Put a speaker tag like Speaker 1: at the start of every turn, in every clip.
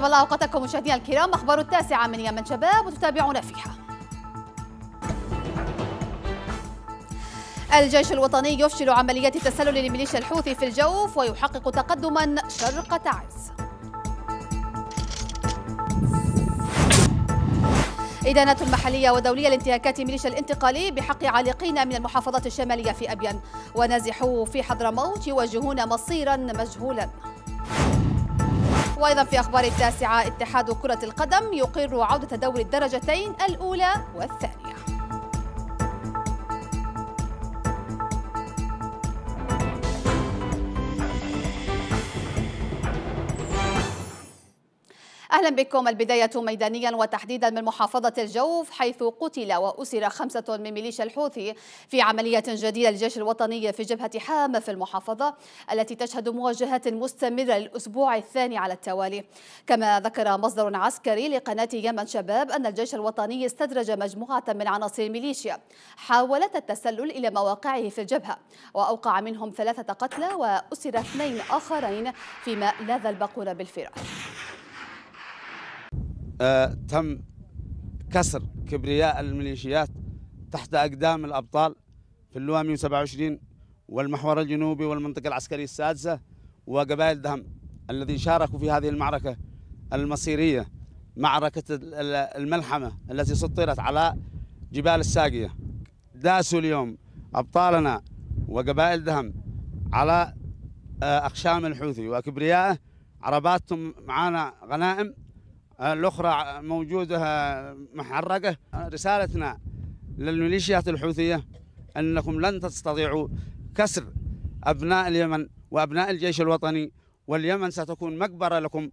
Speaker 1: طيب الله اوقاتكم مشاهدينا الكرام اخبار التاسعه من يمن شباب وتتابعونا فيها الجيش الوطني يفشل عمليات التسلل لميليشيا الحوثي في الجوف ويحقق تقدما شرق تعز إدانات محلية ودولية لانتهاكات ميليشيا الانتقالي بحق عالقين من المحافظات الشمالية في أبين ونازحوا في حضرموت يواجهون مصيرا مجهولا وأيضا في أخبار التاسعة اتحاد كرة القدم يقر عودة دوري الدرجتين الأولى والثانية أهلا بكم البداية ميدانيا وتحديدا من محافظة الجوف حيث قتل وأسر خمسة من ميليشيا الحوثي في عملية جديدة للجيش الوطني في جبهة حامه في المحافظة التي تشهد مواجهات مستمرة للأسبوع الثاني على التوالي كما ذكر مصدر عسكري لقناة يمن شباب أن الجيش الوطني استدرج مجموعة من عناصر الميليشيا حاولت التسلل إلى مواقعه في الجبهة وأوقع منهم ثلاثة قتلى وأسر اثنين آخرين فيما لاذ الباقون بالفرار
Speaker 2: آه، تم كسر كبرياء الميليشيات تحت أقدام الأبطال في اللواء 127 والمحور الجنوبي والمنطقة العسكرية السادسة وقبائل دهم الذين شاركوا في هذه المعركة المصيرية معركة الملحمة التي سطرت على جبال الساقية داسوا اليوم أبطالنا وقبائل دهم على أخشام آه، الحوثي وكبريائه عرباتهم معانا غنائم الأخرى موجودة محرقة رسالتنا للميليشيات الحوثية أنكم لن تستطيعوا كسر أبناء اليمن وأبناء الجيش الوطني واليمن ستكون مقبرة لكم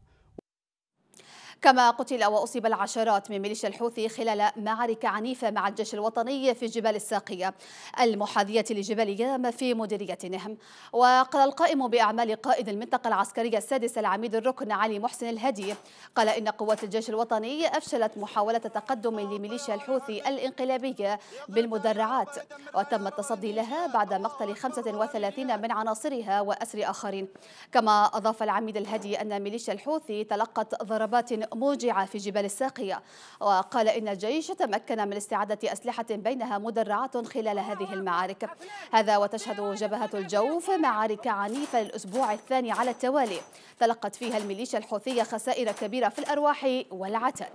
Speaker 1: كما قتل وأصيب العشرات من ميليشيا الحوثي خلال معركة عنيفة مع الجيش الوطني في جبال الساقية المحاذية لجبال ياما في مديرية نهم وقال القائم بأعمال قائد المنطقة العسكرية السادسة العميد الركن علي محسن الهدي قال إن قوات الجيش الوطني أفشلت محاولة تقدم لميليشيا الحوثي الانقلابية بالمدرعات وتم التصدي لها بعد مقتل 35 من عناصرها وأسر آخرين كما أضاف العميد الهدي أن ميليشيا الحوثي تلقت ضربات موجعة في جبال الساقية وقال إن الجيش تمكن من استعادة أسلحة بينها مدرعات خلال هذه المعارك هذا وتشهد جبهة الجوف معارك عنيفة للأسبوع الثاني على التوالي تلقت فيها الميليشيا الحوثية خسائر كبيرة في الأرواح والعتاد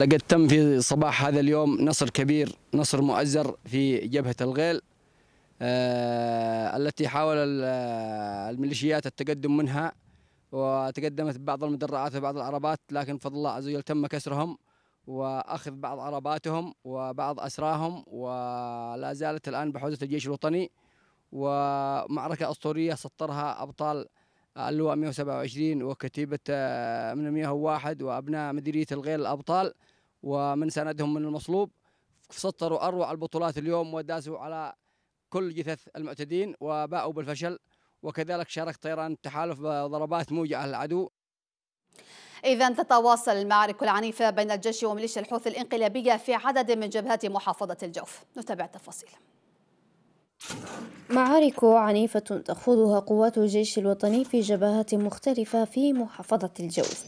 Speaker 3: لقد
Speaker 2: تم في صباح هذا اليوم نصر كبير نصر مؤزر في جبهة الغيل آه، التي حاول آه، الميليشيات التقدم منها وتقدمت بعض المدرعات وبعض العربات لكن بفضل الله عز وجل تم كسرهم واخذ بعض عرباتهم وبعض اسراهم ولا زالت الان بحوزه الجيش الوطني ومعركه اسطوريه سطرها ابطال اللواء 127 وكتيبه آه، من 101 وابناء مديريه الغيل الابطال ومن سندهم من المصلوب سطروا اروع البطولات اليوم وداسوا على كل جثث المعتدين وباءوا بالفشل وكذلك شارك طيران التحالف بضربات
Speaker 3: موجعة للعدو
Speaker 1: إذا تتواصل المعارك العنيفة بين الجيش وميليشيا الحوثي الانقلابية في عدد من جبهات محافظة الجوف نتابع التفاصيل
Speaker 3: معارك عنيفة تخوضها قوات الجيش الوطني في جبهات مختلفة في محافظة الجوف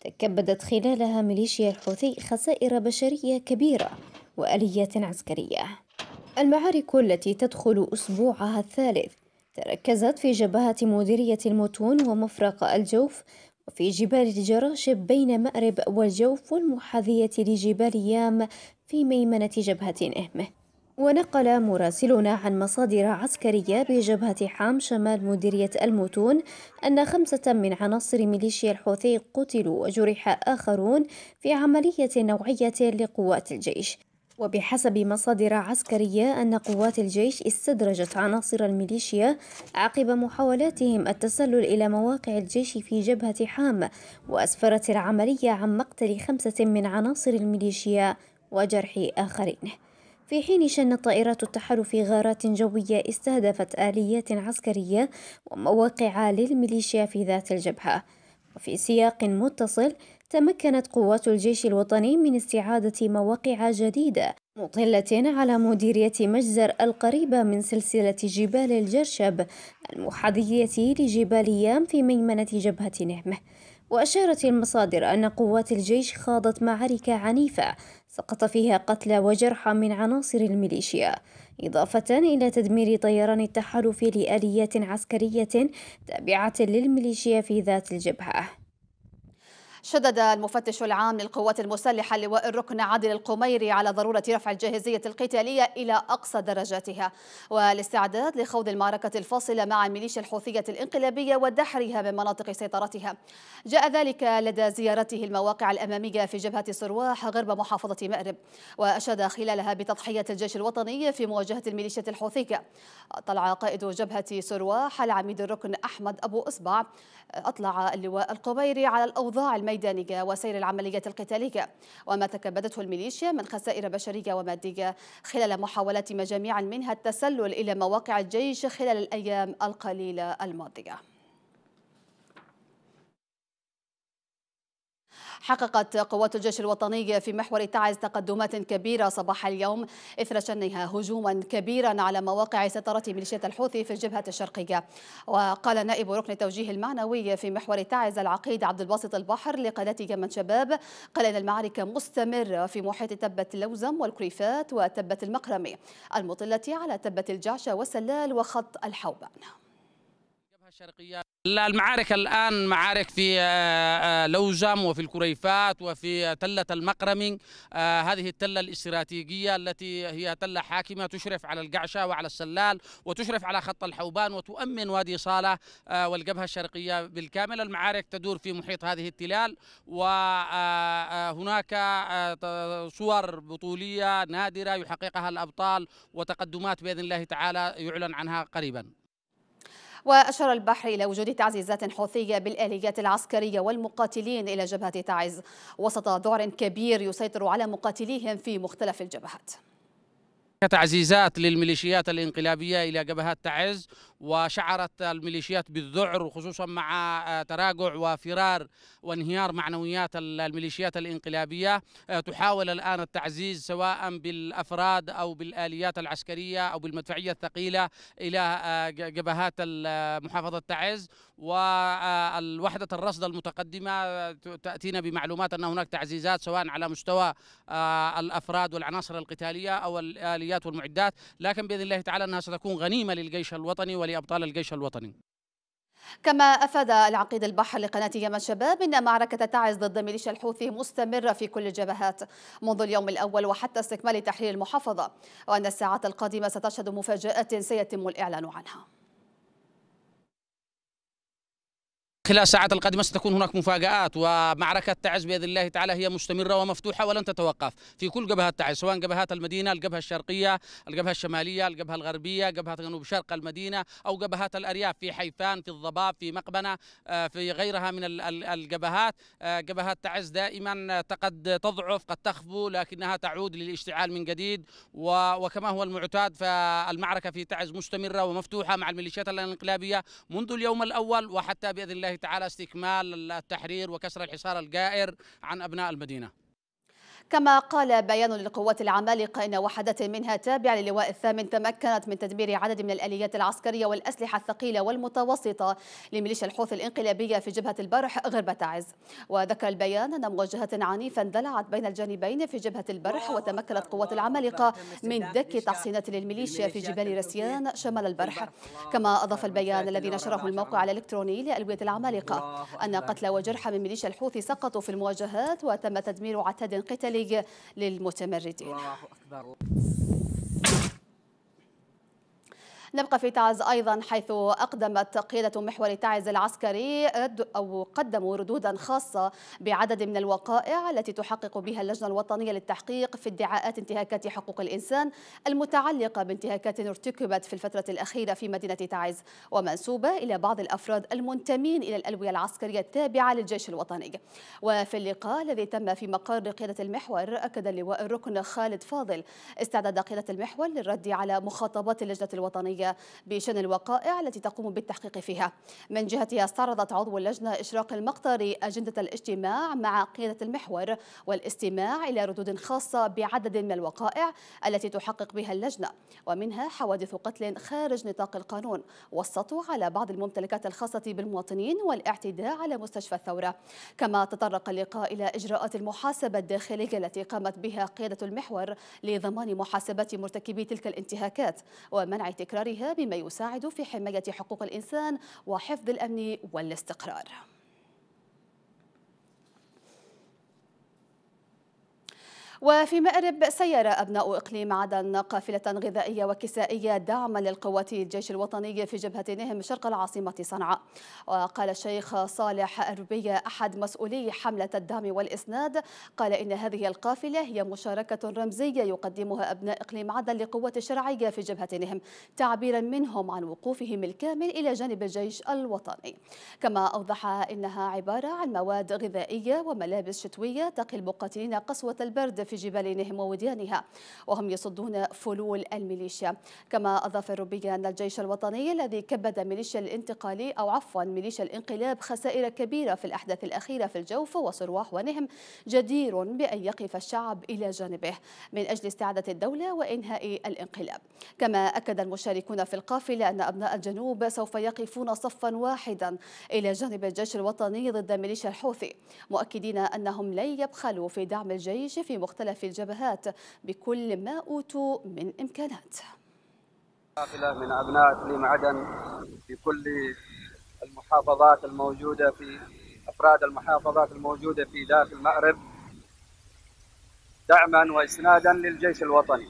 Speaker 3: تكبدت خلالها ميليشيا الحوثي خسائر بشرية كبيرة وآليات عسكرية المعارك التي تدخل أسبوعها الثالث تركزت في جبهة مديرية المتون ومفرق الجوف وفي جبال الجراشب بين مأرب والجوف والمحاذية لجبال يام في ميمنة جبهة إهمه ونقل مراسلنا عن مصادر عسكرية بجبهة حام شمال مديرية المتون أن خمسة من عناصر ميليشيا الحوثي قتلوا وجرح آخرون في عملية نوعية لقوات الجيش وبحسب مصادر عسكرية أن قوات الجيش استدرجت عناصر الميليشيا عقب محاولاتهم التسلل إلى مواقع الجيش في جبهة حام وأسفرت العملية عن مقتل خمسة من عناصر الميليشيا وجرح آخرين في حين شنت طائرات التحالف غارات جوية استهدفت آليات عسكرية ومواقع للميليشيا في ذات الجبهة وفي سياق متصل تمكنت قوات الجيش الوطني من استعادة مواقع جديدة مطلة على مديرية مجزر القريبة من سلسلة جبال الجرشب المحاذية لجبال يام في ميمنة جبهة نعمة وأشارت المصادر أن قوات الجيش خاضت معارك عنيفة سقط فيها قتلى وجرحى من عناصر الميليشيا إضافة إلى تدمير طيران التحالف لآليات عسكرية تابعة للميليشيا في ذات الجبهة
Speaker 1: شدد المفتش العام للقوات المسلحة اللواء الركن عادل القميري على ضرورة رفع الجاهزية القتالية إلى أقصى درجاتها والاستعداد لخوض المعركة الفاصلة مع الميليشيا الحوثية الانقلابية ودحرها من مناطق سيطرتها جاء ذلك لدى زيارته المواقع الأمامية في جبهة سرواح غرب محافظة مأرب وأشاد خلالها بتضحية الجيش الوطني في مواجهة الميليشيا الحوثية طلع قائد جبهة سرواح العميد الركن أحمد أبو إصبع أطلع اللواء القميري على الأوضاع الميليشيا ميدانية وسير العمليات القتالية وما تكبدته الميليشيا من خسائر بشرية ومادية خلال محاولات مجاميع منها التسلل إلى مواقع الجيش خلال الأيام القليلة الماضية حققت قوات الجيش الوطني في محور تعز تقدمات كبيرة صباح اليوم إثر شنها هجوما كبيرا على مواقع سيطرة ميليشيات الحوثي في الجبهة الشرقية وقال نائب ركن التوجيه المعنوي في محور تعز العقيد عبد الباسط البحر لقناة يمن شباب قال إن المعركة مستمرة في محيط تبة اللوزم والكريفات وتبة المقرمي المطلة على تبة الجعشة والسلال وخط الحوبان
Speaker 2: الشرقية المعارك الآن معارك في آه، آه، لوجم وفي الكريفات وفي تلة المقرمين آه، هذه التلة الاستراتيجية التي هي تلة حاكمة تشرف على القعشة وعلى السلال وتشرف على خط الحوبان وتؤمن وادي صالة والجبهة الشرقية بالكامل المعارك تدور في محيط هذه التلال وهناك صور بطولية نادرة يحققها الأبطال وتقدمات بإذن الله تعالى يعلن عنها قريباً
Speaker 1: وأشار البحر إلى وجود تعزيزات حوثية بالآليات العسكرية والمقاتلين إلى جبهة تعز وسط ذعر كبير يسيطر على مقاتليهم في مختلف الجبهات
Speaker 2: تعزيزات للميليشيات الانقلابية إلى جبهات تعز وشعرت الميليشيات بالذعر وخصوصا مع آه، تراجع وفرار وانهيار معنويات الميليشيات الانقلابية آه، تحاول الآن التعزيز سواء بالأفراد أو بالآليات العسكرية أو بالمدفعية الثقيلة إلى آه، جبهات محافظة تعز والوحدة الرصد المتقدمة تأتينا بمعلومات أن هناك تعزيزات سواء على مستوى الأفراد والعناصر القتالية أو الآليات والمعدات لكن بإذن الله تعالى أنها ستكون غنيمة للجيش الوطني ول لأبطال أبطال الجيش الوطني
Speaker 1: كما أفاد العقيد البحر لقناة يمن شباب أن معركة تعز ضد ميليشيا الحوثي مستمرة في كل الجبهات منذ اليوم الأول وحتى استكمال تحرير المحافظة وأن الساعات القادمة ستشهد مفاجآت سيتم الإعلان عنها
Speaker 2: خلال الساعات القادمة ستكون هناك مفاجآت ومعركة تعز بإذن الله تعالى هي مستمرة ومفتوحة ولن تتوقف في كل جبهات تعز سواء جبهات المدينة الجبهة الشرقية الجبهة الشمالية الجبهة الغربية جبهة جنوب شرق المدينة أو جبهات الأرياف في حيفان في الضباب في مقبنة آه، في غيرها من الجبهات جبهات آه، تعز دائما قد تضعف قد تخفو لكنها تعود للاشتعال من جديد وكما هو المعتاد فالمعركة في تعز مستمرة ومفتوحة مع الميليشيات الانقلابية منذ اليوم الأول وحتى بإذن الله تعالى استكمال التحرير وكسر الحصار الجائر عن أبناء المدينة
Speaker 1: كما قال بيان للقوات العمالقة إن وحدة منها تابعة للواء الثامن تمكنت من تدمير عدد من الآليات العسكرية والأسلحة الثقيلة والمتوسطة لميليشيا الحوثي الانقلابية في جبهة البرح غرب تعز وذكر البيان أن مواجهات عنيفة اندلعت بين الجانبين في جبهة البرح وتمكنت قوات العمالقة من دك تحصينات للميليشيا في جبال رسيان شمال البرح كما أضاف البيان الذي نشره الموقع الإلكتروني لألوية العمالقة أن قتلى وجرحى من ميليشيا الحوثي سقطوا في المواجهات وتم تدمير عتاد قتالي العملي للمتمردين الله أكبر نبقى في تعز أيضا حيث أقدمت قيادة محور تعز العسكري رد أو قدموا ردودا خاصة بعدد من الوقائع التي تحقق بها اللجنة الوطنية للتحقيق في ادعاءات انتهاكات حقوق الإنسان المتعلقة بانتهاكات ارتكبت في الفترة الأخيرة في مدينة تعز ومنسوبة إلى بعض الأفراد المنتمين إلى الألوية العسكرية التابعة للجيش الوطني وفي اللقاء الذي تم في مقر قيادة المحور أكد اللواء الركن خالد فاضل استعداد قيادة المحور للرد على مخاطبات اللجنة الوطنية الدولية بشأن الوقائع التي تقوم بالتحقيق فيها من جهتها استعرضت عضو اللجنة إشراق المقطري أجندة الاجتماع مع قيادة المحور والاستماع إلى ردود خاصة بعدد من الوقائع التي تحقق بها اللجنة ومنها حوادث قتل خارج نطاق القانون والسطو على بعض الممتلكات الخاصة بالمواطنين والاعتداء على مستشفى الثورة كما تطرق اللقاء إلى إجراءات المحاسبة الداخلية التي قامت بها قيادة المحور لضمان محاسبة مرتكبي تلك الانتهاكات ومنع تكرارها بما يساعد في حماية حقوق الإنسان وحفظ الأمن والاستقرار وفي مأرب سير أبناء إقليم عدن قافلة غذائية وكسائية دعما للقوات الجيش الوطني في جبهة نهم شرق العاصمة صنعاء وقال الشيخ صالح أربية أحد مسؤولي حملة الدعم والإسناد قال إن هذه القافلة هي مشاركة رمزية يقدمها أبناء إقليم عدن لقوات الشرعية في جبهة نهم تعبيرا منهم عن وقوفهم الكامل إلى جانب الجيش الوطني كما أوضح إنها عبارة عن مواد غذائية وملابس شتوية تقي المقاتلين قسوة البرد في في جبال نهم ووديانها وهم يصدون فلول الميليشيا كما أضاف الروبية أن الجيش الوطني الذي كبد ميليشيا الانتقالي أو عفوا ميليشيا الانقلاب خسائر كبيرة في الأحداث الأخيرة في الجوف وصرواح ونهم جدير بأن يقف الشعب إلى جانبه من أجل استعادة الدولة وإنهاء الانقلاب كما أكد المشاركون في القافلة أن أبناء الجنوب سوف يقفون صفا واحدا إلى جانب الجيش الوطني ضد ميليشيا الحوثي مؤكدين أنهم لن يبخلوا في دعم الجيش في مختلف مختلف الجبهات بكل ما أوتوا من إمكانات
Speaker 2: قافلة من أبناء إقليم عدن في كل المحافظات الموجودة في أفراد المحافظات الموجودة في داخل المأرب دعما وإسنادا للجيش الوطني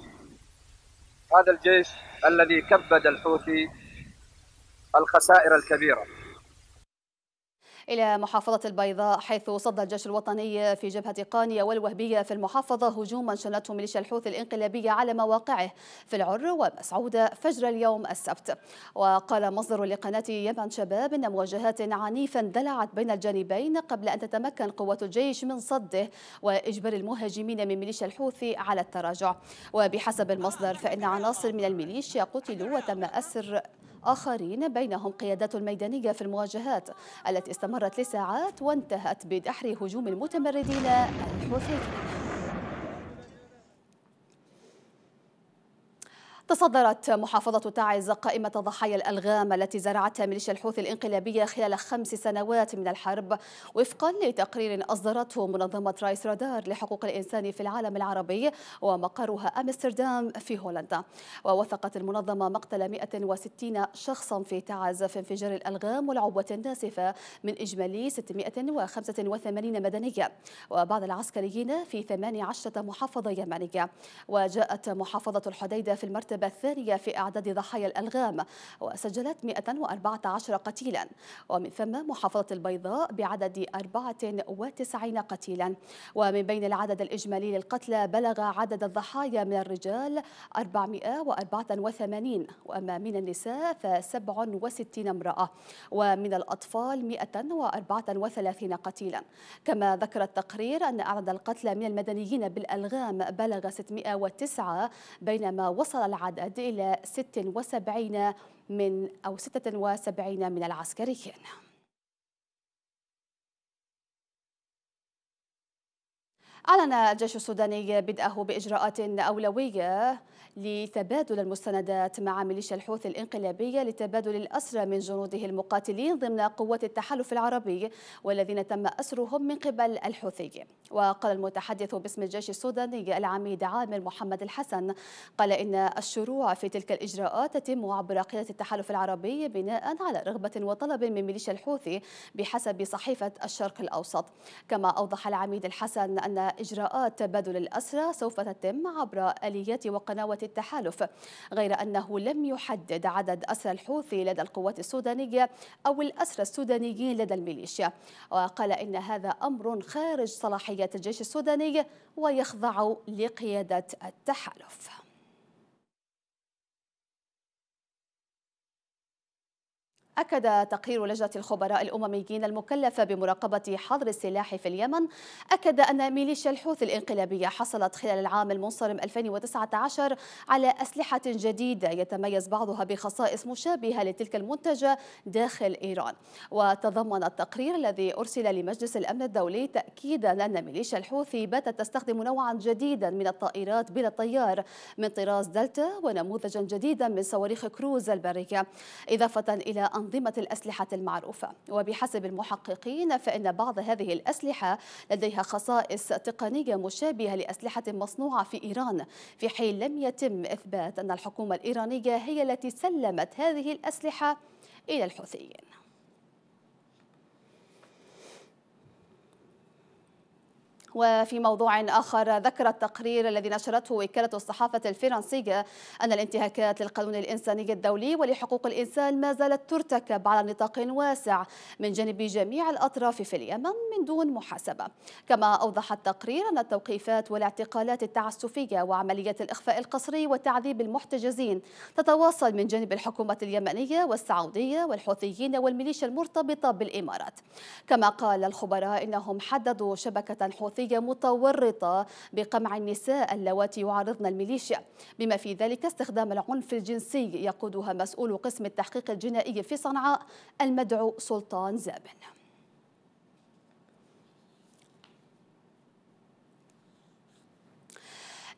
Speaker 2: هذا الجيش الذي كبد الحوثي الخسائر الكبيرة
Speaker 1: إلى محافظة البيضاء حيث صد الجيش الوطني في جبهة قانية والوهبية في المحافظة هجوما شنته ميليشيا الحوثي الإنقلابية على مواقعه في العر ومسعودة فجر اليوم السبت وقال مصدر لقناة يمن شباب أن مواجهات عنيفة اندلعت بين الجانبين قبل أن تتمكن قوات الجيش من صده وإجبار المهاجمين من ميليشيا الحوثي على التراجع وبحسب المصدر فإن عناصر من الميليشيا قتلوا وتم أسر آخرين بينهم قيادات الميدانية في المواجهات التي استمرت لساعات وانتهت بدحر هجوم المتمردين الحوثيين تصدرت محافظة تعز قائمة ضحايا الألغام التي زرعتها ميليشيا الحوثي الإنقلابية خلال خمس سنوات من الحرب وفقا لتقرير أصدرته منظمة رايس رادار لحقوق الإنسان في العالم العربي ومقرها أمستردام في هولندا ووثقت المنظمة مقتل 160 شخصا في تعز في انفجار الألغام والعبوة الناسفة من إجمالي 685 مدنية وبعض العسكريين في 18 محافظة يمنية وجاءت محافظة الحديدة في المرتبة المرتبة الثانية في أعداد ضحايا الألغام وسجلت 114 قتيلا ومن ثم محافظة البيضاء بعدد 94 قتيلا ومن بين العدد الإجمالي للقتلى بلغ عدد الضحايا من الرجال 484 وأما من النساء ف67 امرأة ومن الأطفال 134 قتيلا كما ذكر التقرير أن أعداد القتلى من المدنيين بالألغام بلغ 609 بينما وصل العدد العدد إيه إلى 76 من أو 76 من العسكريين أعلن الجيش السوداني بدأه بإجراءات أولوية لتبادل المستندات مع ميليشيا الحوثي الانقلابية لتبادل الأسرى من جنوده المقاتلين ضمن قوات التحالف العربي والذين تم أسرهم من قبل الحوثي وقال المتحدث باسم الجيش السوداني العميد عامر محمد الحسن قال إن الشروع في تلك الإجراءات تتم عبر قيادة التحالف العربي بناء على رغبة وطلب من ميليشيا الحوثي بحسب صحيفة الشرق الأوسط كما أوضح العميد الحسن أن إجراءات تبادل الأسرى سوف تتم عبر آليات وقنوات التحالف غير أنه لم يحدد عدد أسرى الحوثي لدى القوات السودانية أو الأسرى السودانيين لدى الميليشيا وقال إن هذا أمر خارج صلاحيات الجيش السوداني ويخضع لقيادة التحالف أكد تقرير لجنة الخبراء الأمميين المكلفة بمراقبة حظر السلاح في اليمن أكد أن ميليشيا الحوثي الإنقلابية حصلت خلال العام المنصرم 2019 على أسلحة جديدة يتميز بعضها بخصائص مشابهة لتلك المنتجة داخل إيران وتضمن التقرير الذي أرسل لمجلس الأمن الدولي تأكيدا أن ميليشيا الحوثي باتت تستخدم نوعا جديدا من الطائرات بلا طيار من طراز دلتا ونموذجا جديدا من صواريخ كروز البرية إضافة إلى أن أنظمة الأسلحة المعروفة وبحسب المحققين فإن بعض هذه الأسلحة لديها خصائص تقنية مشابهة لأسلحة مصنوعة في إيران في حين لم يتم إثبات أن الحكومة الإيرانية هي التي سلمت هذه الأسلحة إلى الحوثيين وفي موضوع آخر ذكر التقرير الذي نشرته وكالة الصحافة الفرنسية أن الانتهاكات للقانون الإنساني الدولي ولحقوق الإنسان ما زالت ترتكب على نطاق واسع من جانب جميع الأطراف في اليمن من دون محاسبة كما أوضح التقرير أن التوقيفات والاعتقالات التعسفية وعمليات الإخفاء القسري وتعذيب المحتجزين تتواصل من جانب الحكومة اليمنية والسعودية والحوثيين والميليشيا المرتبطة بالإمارات كما قال الخبراء إنهم حددوا شبكة حوثية الصحفية متورطة بقمع النساء اللواتي يعارضن الميليشيا بما في ذلك استخدام العنف الجنسي يقودها مسؤول قسم التحقيق الجنائي في صنعاء المدعو سلطان زابن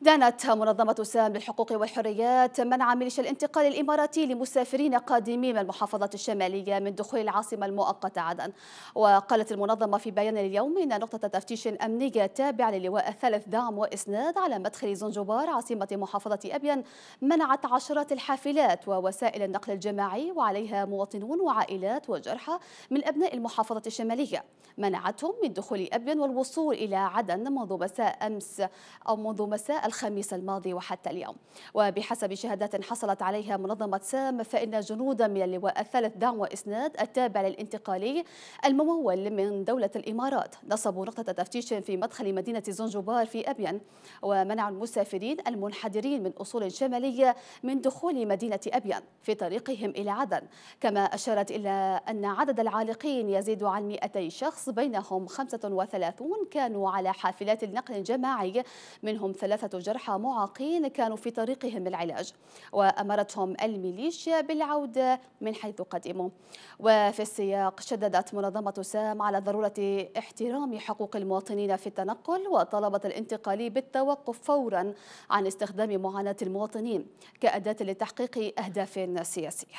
Speaker 1: دانت منظمة سام للحقوق والحريات منع ميليشيا الانتقال الإماراتي لمسافرين قادمين من المحافظة الشمالية من دخول العاصمة المؤقتة عدن وقالت المنظمة في بيان اليوم إن نقطة تفتيش أمنية تابعة للواء الثالث دعم وإسناد على مدخل زنجبار عاصمة محافظة أبين منعت عشرات الحافلات ووسائل النقل الجماعي وعليها مواطنون وعائلات وجرحى من أبناء المحافظة الشمالية منعتهم من دخول أبين والوصول إلى عدن منذ مساء أمس أو منذ مساء الخميس الماضي وحتى اليوم وبحسب شهادات حصلت عليها منظمة سام فإن جنودا من اللواء الثالث دعم وإسناد التابع للانتقالي الممول من دولة الإمارات نصبوا نقطة تفتيش في مدخل مدينة زنجبار في أبين ومنعوا المسافرين المنحدرين من أصول شمالية من دخول مدينة أبين في طريقهم إلى عدن كما أشارت إلى أن عدد العالقين يزيد عن 200 شخص بينهم 35 كانوا على حافلات النقل الجماعي منهم ثلاثة جرحى معاقين كانوا في طريقهم للعلاج وأمرتهم الميليشيا بالعودة من حيث قدموا وفي السياق شددت منظمة سام على ضرورة احترام حقوق المواطنين في التنقل وطلبت الانتقالي بالتوقف فورا عن استخدام معاناة المواطنين كأداة لتحقيق أهداف سياسية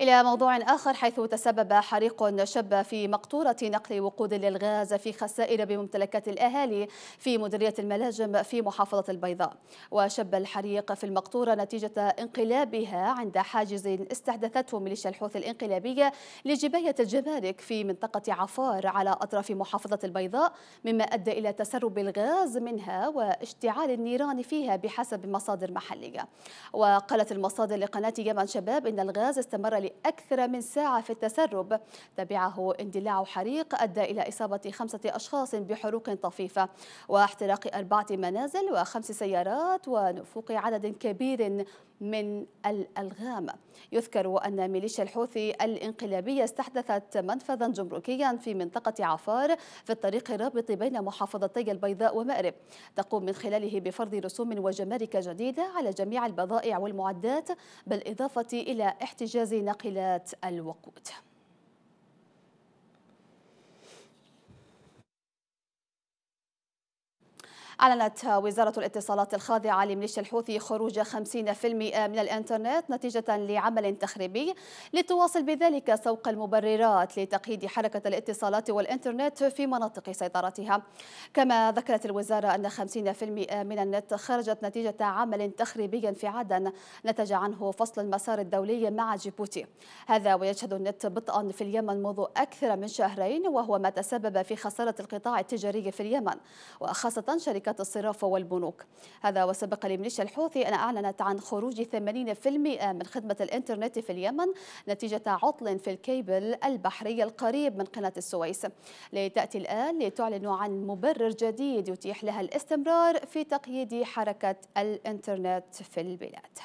Speaker 1: إلى موضوع آخر حيث تسبب حريق شب في مقطورة نقل وقود للغاز في خسائر بممتلكات الأهالي في مديرية الملاجم في محافظة البيضاء وشب الحريق في المقطورة نتيجة انقلابها عند حاجز استحدثته ميليشيا الحوثي الانقلابية لجباية الجمارك في منطقة عفار على أطراف محافظة البيضاء مما أدى إلى تسرب الغاز منها واشتعال النيران فيها بحسب مصادر محلية وقالت المصادر لقناة يمن شباب إن الغاز استمر أكثر من ساعة في التسرب تبعه اندلاع حريق أدى إلى إصابة خمسة أشخاص بحروق طفيفة واحتراق أربعة منازل وخمس سيارات ونفوق عدد كبير من الألغام يذكر أن ميليشيا الحوثي الإنقلابية استحدثت منفذا جمركيا في منطقة عفار في الطريق الرابط بين محافظتي البيضاء ومأرب تقوم من خلاله بفرض رسوم وجمارك جديدة على جميع البضائع والمعدات بالإضافة إلى احتجاز ناقلات الوقود أعلنت وزارة الاتصالات الخاضعة لميليشيا الحوثي خروج 50% من الإنترنت نتيجة لعمل تخريبي لتواصل بذلك سوق المبررات لتقييد حركة الاتصالات والإنترنت في مناطق سيطرتها كما ذكرت الوزارة أن 50% من النت خرجت نتيجة عمل تخريبي في عدن نتج عنه فصل المسار الدولي مع جيبوتي هذا ويشهد النت بطئا في اليمن منذ أكثر من شهرين وهو ما تسبب في خسارة القطاع التجاري في اليمن وخاصة شركة شركات الصرافة والبنوك هذا وسبق لميليشيا الحوثي أن أعلنت عن خروج 80% من خدمة الإنترنت في اليمن نتيجة عطل في الكيبل البحري القريب من قناة السويس لتأتي الآن لتعلن عن مبرر جديد يتيح لها الاستمرار في تقييد حركة الإنترنت في البلاد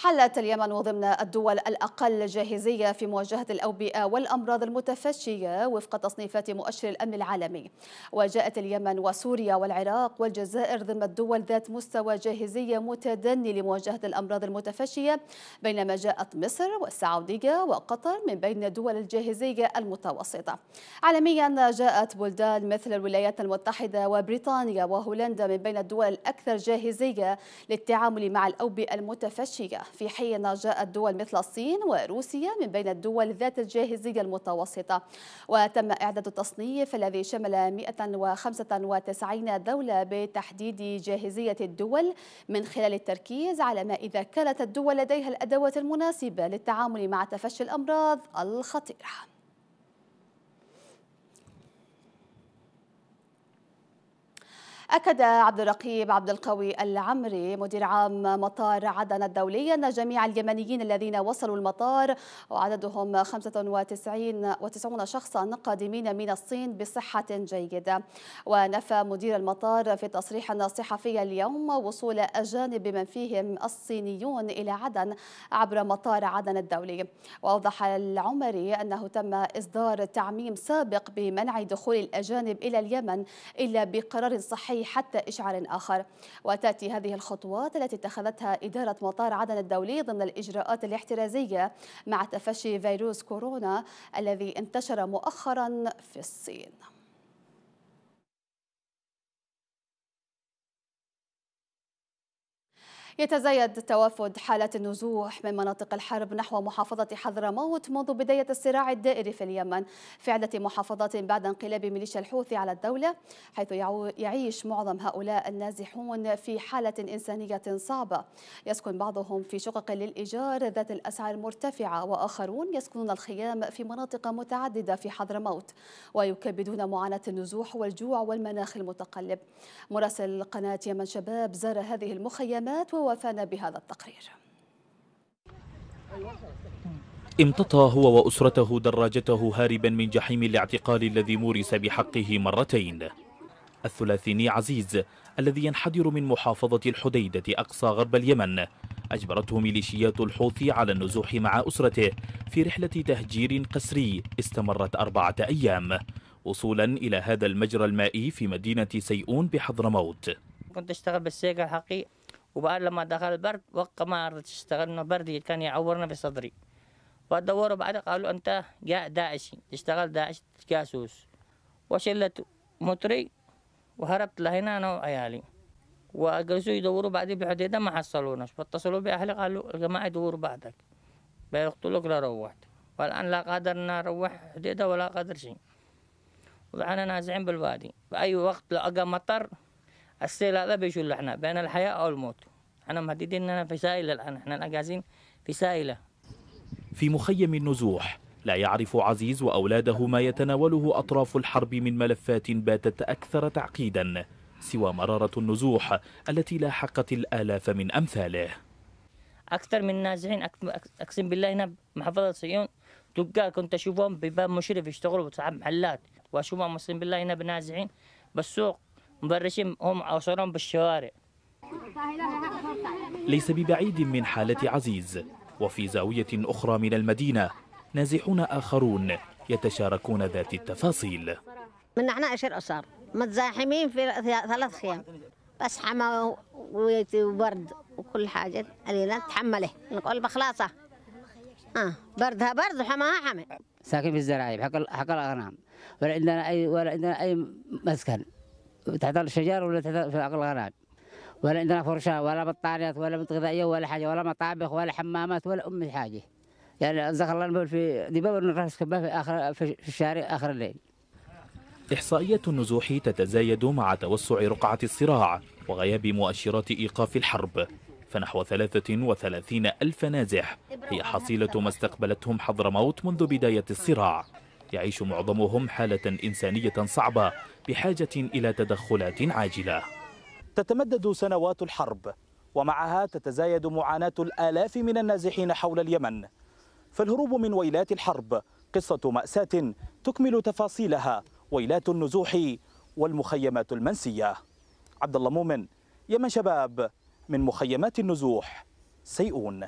Speaker 1: حلت اليمن ضمن الدول الأقل جاهزية في مواجهة الأوبئة والأمراض المتفشية وفق تصنيفات مؤشر الأمن العالمي وجاءت اليمن وسوريا والعراق والجزائر ضمن الدول ذات مستوى جاهزية متدني لمواجهة الأمراض المتفشية بينما جاءت مصر والسعودية وقطر من بين دول الجاهزية المتوسطة عالميا جاءت بلدان مثل الولايات المتحدة وبريطانيا وهولندا من بين الدول الأكثر جاهزية للتعامل مع الأوبئة المتفشية في حين جاءت دول مثل الصين وروسيا من بين الدول ذات الجاهزية المتوسطة وتم إعداد التصنيف الذي شمل 195 دولة بتحديد جاهزية الدول من خلال التركيز على ما إذا كانت الدول لديها الأدوات المناسبة للتعامل مع تفشي الأمراض الخطيرة أكد عبد الرقيب عبد القوي العمري مدير عام مطار عدن الدولي أن جميع اليمنيين الذين وصلوا المطار وعددهم 95 و90 شخصا قادمين من الصين بصحة جيدة ونفى مدير المطار في تصريح صحفي اليوم وصول أجانب من فيهم الصينيون إلى عدن عبر مطار عدن الدولي وأوضح العمري أنه تم إصدار تعميم سابق بمنع دخول الأجانب إلى اليمن إلا بقرار صحي أي حتى إشعار آخر وتأتي هذه الخطوات التي اتخذتها إدارة مطار عدن الدولي ضمن الإجراءات الاحترازية مع تفشي فيروس كورونا الذي انتشر مؤخرا في الصين يتزايد توافد حالات النزوح من مناطق الحرب نحو محافظة حضرموت منذ بداية الصراع الدائري في اليمن في عدة محافظات بعد انقلاب ميليشيا الحوثي على الدولة حيث يعيش معظم هؤلاء النازحون في حالة إنسانية صعبة يسكن بعضهم في شقق للإيجار ذات الأسعار المرتفعة وآخرون يسكنون الخيام في مناطق متعددة في حضرموت ويكبدون معاناة النزوح والجوع والمناخ المتقلب مراسل قناة يمن شباب زار هذه المخيمات وهو وفانا بهذا التقرير
Speaker 4: امتطى هو وأسرته دراجته هاربا من جحيم الاعتقال الذي مورس بحقه مرتين الثلاثيني عزيز الذي ينحدر من محافظة الحديدة أقصى غرب اليمن أجبرته ميليشيات الحوثي على النزوح مع أسرته في رحلة تهجير قسري استمرت أربعة أيام وصولا إلى هذا المجرى المائي في مدينة سيئون بحضرموت
Speaker 5: كنت أشتغل بالسيقة الحقي وبعد لما دخل البرد وقت ما اشتغلنا اشتغل انه برد كان يعورنا بصدري ودوروا بعد قالوا انت جاء داعشي تشتغل داعش جاسوس وشلت مطري وهربت لهنا انا وعيالي وجلسوا يدوروا بعدي بحديدة ما حصلوناش فاتصلوا بأهلي قالوا الجماعة يدوروا بعدك بيقتلوك لا روحت والآن لا قدرنا نروح حديدة ولا قدر شيء وضعنا نازعين بالوادي بأي وقت لو أجا مطر السيل هذا بيجوا احنا بين الحياة أو الموت احنا مهددين اننا في سائلة الآن احنا قاعدين في سائلة
Speaker 4: في مخيم النزوح لا يعرف عزيز وأولاده ما يتناوله أطراف الحرب من ملفات باتت أكثر تعقيدا سوى مرارة النزوح التي لاحقت الآلاف من أمثاله
Speaker 5: أكثر من نازحين أقسم بالله هنا محافظة صيون تجار كنت أشوفهم بباب مشرف يشتغلوا بصعب محلات وأشوفهم أقسم بالله هنا بنازحين بالسوق مبرشين هم عشرهم بالشوارع
Speaker 4: ليس ببعيد من حالة عزيز وفي زاوية أخرى من المدينة نازحون آخرون يتشاركون ذات التفاصيل من
Speaker 5: عنا عشر أسر متزاحمين في ثلاث خيام بس حما وبرد وكل حاجة علينا نتحمله نقول بخلاصة آه بردها برد وحماها حمى ساكن في الزراعي حق الأغنام ولا عندنا أي ولا عندنا أي مسكن تحت الشجر ولا تحت في الغنم ولا عندنا فرشاة ولا بطاريات ولا بنت غذائية ولا حاجة ولا مطابخ ولا حمامات ولا أم حاجة يعني أنزخ الله المول في دبابة نروح كبه في آخر في الشارع آخر الليل
Speaker 4: إحصائية النزوح تتزايد مع توسع رقعة الصراع وغياب مؤشرات إيقاف الحرب فنحو 33 ألف نازح هي حصيلة ما استقبلتهم حضرموت منذ بداية الصراع يعيش معظمهم حالة إنسانية صعبة بحاجة إلى تدخلات عاجلة تتمدد سنوات الحرب ومعها تتزايد معاناة الآلاف من النازحين حول اليمن فالهروب من ويلات الحرب قصة مأساة تكمل تفاصيلها ويلات النزوح والمخيمات المنسية عبد الله مؤمن يمن شباب من مخيمات النزوح سيئون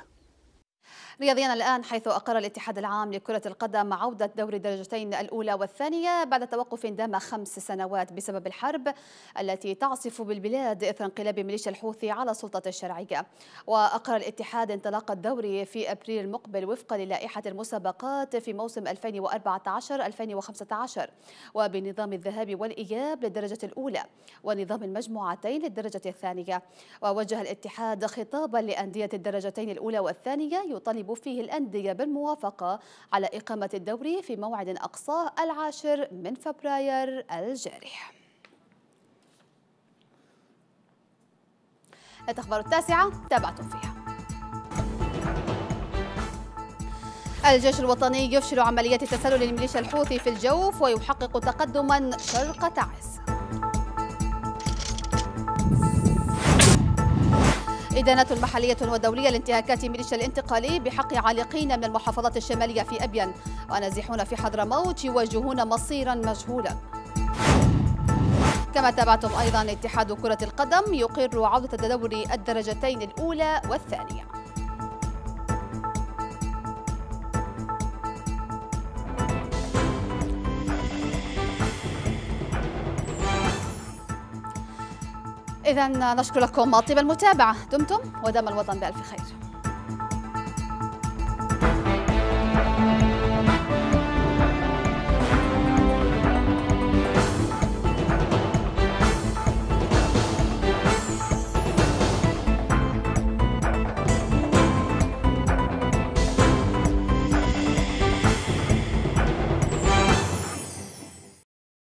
Speaker 1: رياضيا الآن حيث أقر الاتحاد العام لكرة القدم عودة دوري الدرجتين الأولى والثانية بعد توقف دام خمس سنوات بسبب الحرب التي تعصف بالبلاد إثر انقلاب ميليشيا الحوثي على السلطة الشرعية وأقر الاتحاد انطلاق الدوري في أبريل المقبل وفقا للائحة المسابقات في موسم 2014-2015 وبنظام الذهاب والإياب للدرجة الأولى ونظام المجموعتين للدرجة الثانية ووجه الاتحاد خطابا لأندية الدرجتين الأولى والثانية يطالب فيه الأندية بالموافقة على إقامة الدوري في موعد أقصاه العاشر من فبراير الجاري الأخبار التاسعة تابعتم فيها الجيش الوطني يفشل عمليات تسلل الميليشيا الحوثي في الجوف ويحقق تقدما شرق تعز إدانات محلية ودولية لانتهاكات ميليشيا الانتقالي بحق عالقين من المحافظات الشمالية في أبين ونازحون في حضرموت يواجهون مصيرا مجهولا كما تابعتم أيضا اتحاد كرة القدم يقر عودة دوري الدرجتين الأولى والثانية إذا نشكر لكم طيب المتابعة دمتم ودام الوطن بألف خير